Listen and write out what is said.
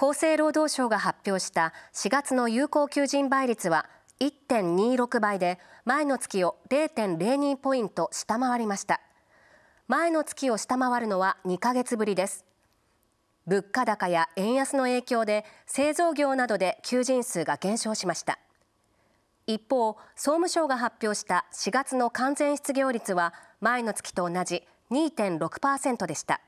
厚生労働省が発表した4月の有効求人倍率は1.26倍で前の月を0.02ポイント下回りました前の月を下回るのは2ヶ月ぶりです物価高や円安の影響で製造業などで求人数が減少しました一方総務省が発表した4月の完全失業率は前の月と同じ2.6%でした